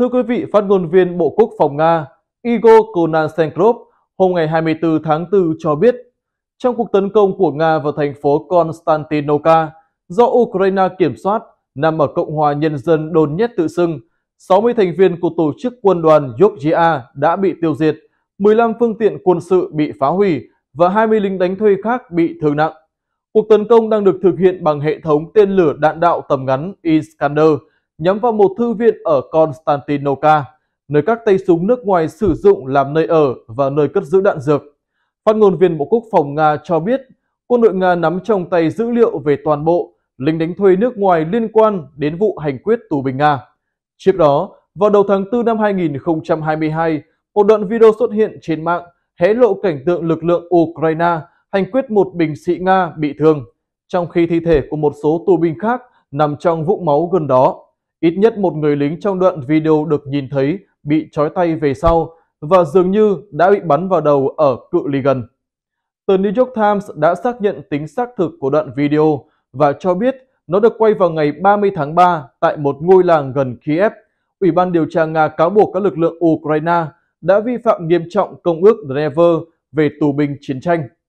Thưa quý vị, phát ngôn viên Bộ Quốc phòng Nga Igor Konashenkov hôm ngày 24 tháng 4 cho biết, trong cuộc tấn công của Nga vào thành phố Konstantinovka do Ukraine kiểm soát nằm ở Cộng hòa Nhân dân Đồn Donetsk tự xưng, 60 thành viên của tổ chức quân đoàn Georgia đã bị tiêu diệt, 15 phương tiện quân sự bị phá hủy và 20 lính đánh thuê khác bị thương nặng. Cuộc tấn công đang được thực hiện bằng hệ thống tên lửa đạn đạo tầm ngắn Iskander – nhắm vào một thư viện ở Constantinople, nơi các tay súng nước ngoài sử dụng làm nơi ở và nơi cất giữ đạn dược. Phát ngôn viên Bộ Quốc phòng Nga cho biết, quân đội Nga nắm trong tay dữ liệu về toàn bộ lính đánh thuê nước ngoài liên quan đến vụ hành quyết tù binh Nga. Trước đó, vào đầu tháng 4 năm 2022, một đoạn video xuất hiện trên mạng hé lộ cảnh tượng lực lượng Ukraine hành quyết một binh sĩ Nga bị thương, trong khi thi thể của một số tù binh khác nằm trong vũng máu gần đó. Ít nhất một người lính trong đoạn video được nhìn thấy bị trói tay về sau và dường như đã bị bắn vào đầu ở cự ly gần. Tờ New York Times đã xác nhận tính xác thực của đoạn video và cho biết nó được quay vào ngày 30 tháng 3 tại một ngôi làng gần Kiev. Ủy ban điều tra Nga cáo buộc các lực lượng Ukraine đã vi phạm nghiêm trọng Công ước Geneva về tù binh chiến tranh.